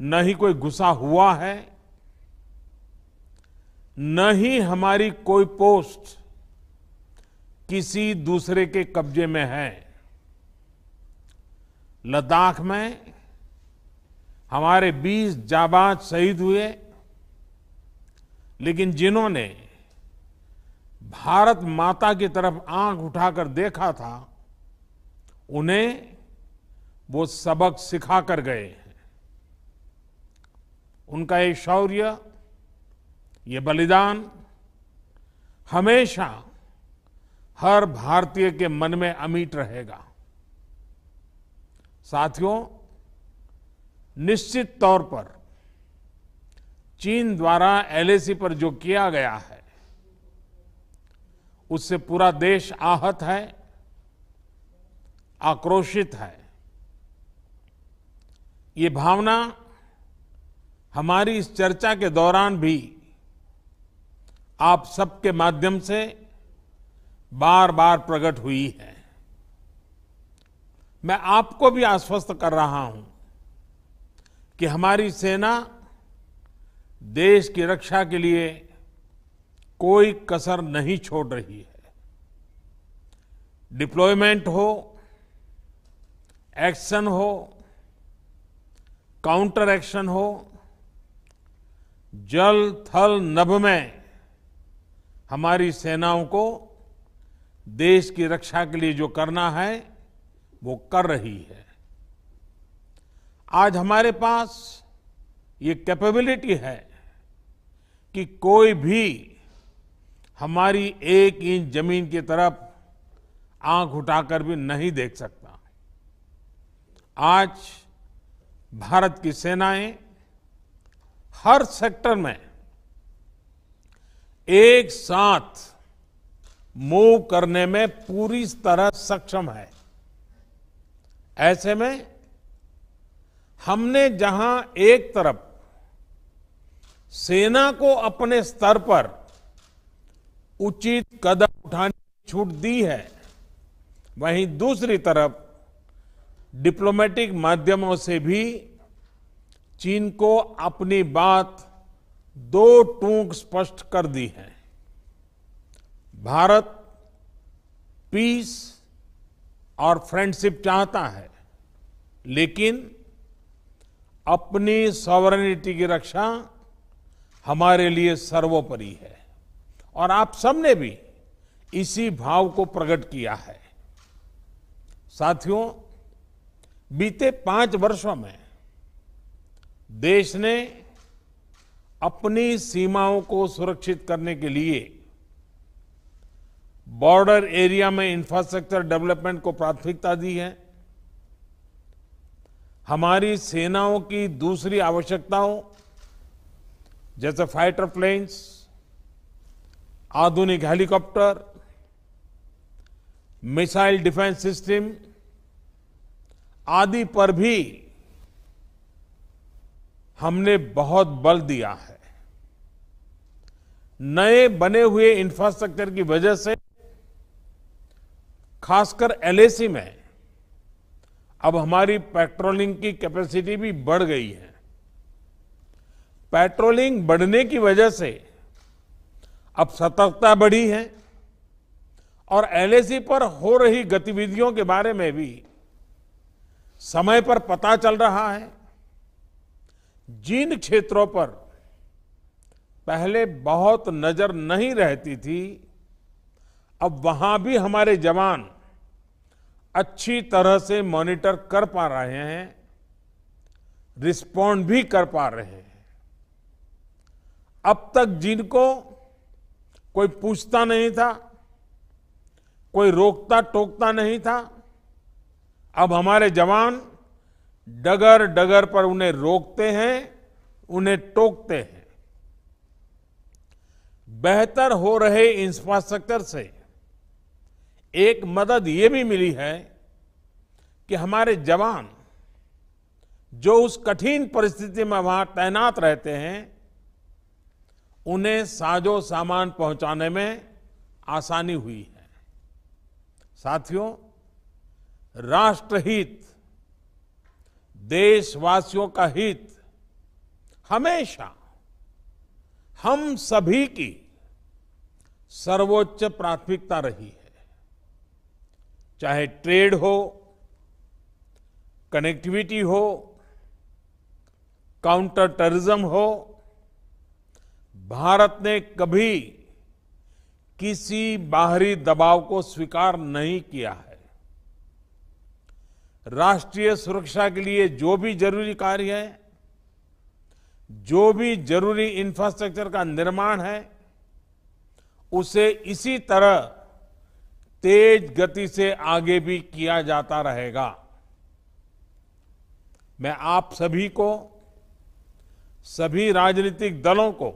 न ही कोई गुस्सा हुआ है न ही हमारी कोई पोस्ट किसी दूसरे के कब्जे में है लद्दाख में हमारे 20 जाबाज शहीद हुए लेकिन जिन्होंने भारत माता की तरफ आंख उठाकर देखा था उन्हें वो सबक सिखा कर गए हैं उनका ये शौर्य ये बलिदान हमेशा हर भारतीय के मन में अमीट रहेगा साथियों निश्चित तौर पर चीन द्वारा एलएसी पर जो किया गया है उससे पूरा देश आहत है आक्रोशित है ये भावना हमारी इस चर्चा के दौरान भी आप सबके माध्यम से बार बार प्रकट हुई है मैं आपको भी आश्वस्त कर रहा हूं कि हमारी सेना देश की रक्षा के लिए कोई कसर नहीं छोड़ रही है डिप्लॉयमेंट हो एक्शन हो काउंटर एक्शन हो जल थल नभ में हमारी सेनाओं को देश की रक्षा के लिए जो करना है वो कर रही है आज हमारे पास ये कैपेबिलिटी है कि कोई भी हमारी एक इंच जमीन की तरफ आंख उठाकर भी नहीं देख सकता आज भारत की सेनाएं हर सेक्टर में एक साथ मूव करने में पूरी तरह सक्षम है ऐसे में हमने जहां एक तरफ सेना को अपने स्तर पर उचित कदम उठाने की छूट दी है वहीं दूसरी तरफ डिप्लोमेटिक माध्यमों से भी चीन को अपनी बात दो टूक स्पष्ट कर दी है भारत पीस और फ्रेंडशिप चाहता है लेकिन अपनी सॉवरनिटी की रक्षा हमारे लिए सर्वोपरि है और आप सबने भी इसी भाव को प्रकट किया है साथियों बीते पांच वर्षों में देश ने अपनी सीमाओं को सुरक्षित करने के लिए बॉर्डर एरिया में इंफ्रास्ट्रक्चर डेवलपमेंट को प्राथमिकता दी है हमारी सेनाओं की दूसरी आवश्यकताओं जैसे फाइटर प्लेन्स आधुनिक हेलीकॉप्टर मिसाइल डिफेंस सिस्टम आदि पर भी हमने बहुत बल दिया है नए बने हुए इंफ्रास्ट्रक्चर की वजह से खासकर एलएसी में अब हमारी पेट्रोलिंग की कैपेसिटी भी बढ़ गई है पेट्रोलिंग बढ़ने की वजह से अब सतर्कता बढ़ी है और एलएसी पर हो रही गतिविधियों के बारे में भी समय पर पता चल रहा है जिन क्षेत्रों पर पहले बहुत नजर नहीं रहती थी अब वहां भी हमारे जवान अच्छी तरह से मॉनिटर कर पा रहे हैं रिस्पॉन्ड भी कर पा रहे हैं अब तक जिनको कोई पूछता नहीं था कोई रोकता टोकता नहीं था अब हमारे जवान डगर डगर पर उन्हें रोकते हैं उन्हें टोकते हैं बेहतर हो रहे इंफ्रास्ट्रक्चर से एक मदद ये भी मिली है कि हमारे जवान जो उस कठिन परिस्थिति में वहां तैनात रहते हैं उन्हें साजो सामान पहुंचाने में आसानी हुई है साथियों राष्ट्रहित देशवासियों का हित हमेशा हम सभी की सर्वोच्च प्राथमिकता रही है चाहे ट्रेड हो कनेक्टिविटी हो काउंटर टेररिज्म हो भारत ने कभी किसी बाहरी दबाव को स्वीकार नहीं किया है राष्ट्रीय सुरक्षा के लिए जो भी जरूरी कार्य है जो भी जरूरी इंफ्रास्ट्रक्चर का निर्माण है उसे इसी तरह तेज गति से आगे भी किया जाता रहेगा मैं आप सभी को सभी राजनीतिक दलों को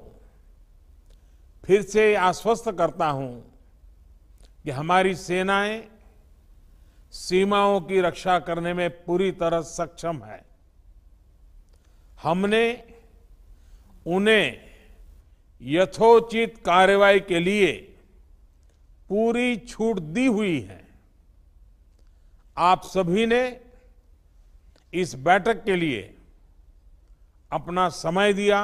फिर से आश्वस्त करता हूं कि हमारी सेनाएं सीमाओं की रक्षा करने में पूरी तरह सक्षम है हमने उन्हें यथोचित कार्रवाई के लिए पूरी छूट दी हुई है आप सभी ने इस बैठक के लिए अपना समय दिया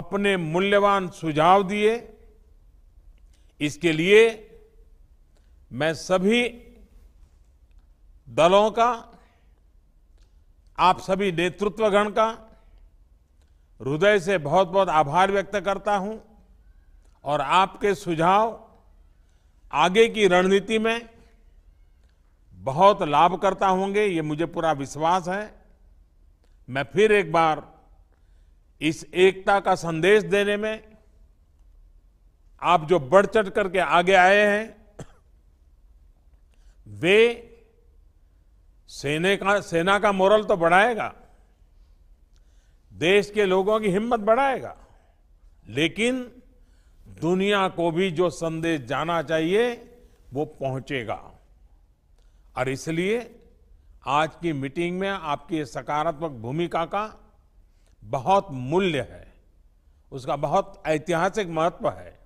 अपने मूल्यवान सुझाव दिए इसके लिए मैं सभी दलों का आप सभी नेतृत्वगण का हृदय से बहुत बहुत आभार व्यक्त करता हूं और आपके सुझाव आगे की रणनीति में बहुत लाभ करता होंगे ये मुझे पूरा विश्वास है मैं फिर एक बार इस एकता का संदेश देने में आप जो बढ़ चढ़ करके आगे आए हैं वे सेने का सेना का मोरल तो बढ़ाएगा देश के लोगों की हिम्मत बढ़ाएगा लेकिन दुनिया को भी जो संदेश जाना चाहिए वो पहुंचेगा और इसलिए आज की मीटिंग में आपकी सकारात्मक भूमिका का बहुत मूल्य है उसका बहुत ऐतिहासिक महत्व है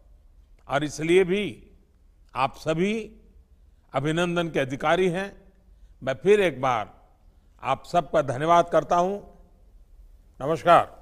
और इसलिए भी आप सभी अभिनंदन के अधिकारी हैं मैं फिर एक बार आप सबका धन्यवाद करता हूं नमस्कार